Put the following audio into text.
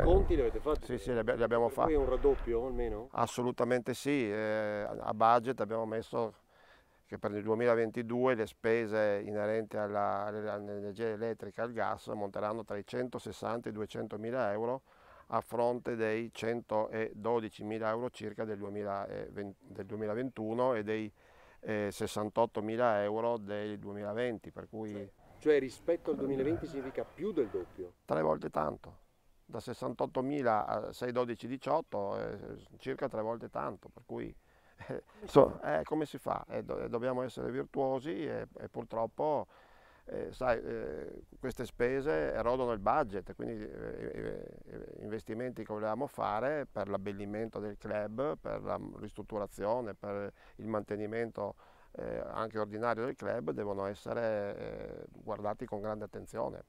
Eh, Conti li avete fatti? Sì, sì, li abbiamo fatti. Quindi è un raddoppio almeno? Assolutamente sì, eh, a budget abbiamo messo che per il 2022 le spese inerenti all'energia elettrica e al gas monteranno tra i 160 e i 200 mila euro a fronte dei 112 mila euro circa del, 2020, eh, del 2021 e dei eh, 68 mila euro del 2020. Per cui... Cioè rispetto al 2020 significa più del doppio? Tre volte tanto da 68.000 a 6.12.18 è eh, circa tre volte tanto, per cui eh, eh come si fa? Eh, dobbiamo essere virtuosi e, e purtroppo eh, sai, queste spese erodono il budget, quindi investimenti che volevamo fare per l'abbellimento del club, per la ristrutturazione, per il mantenimento anche ordinario del club devono essere guardati con grande attenzione.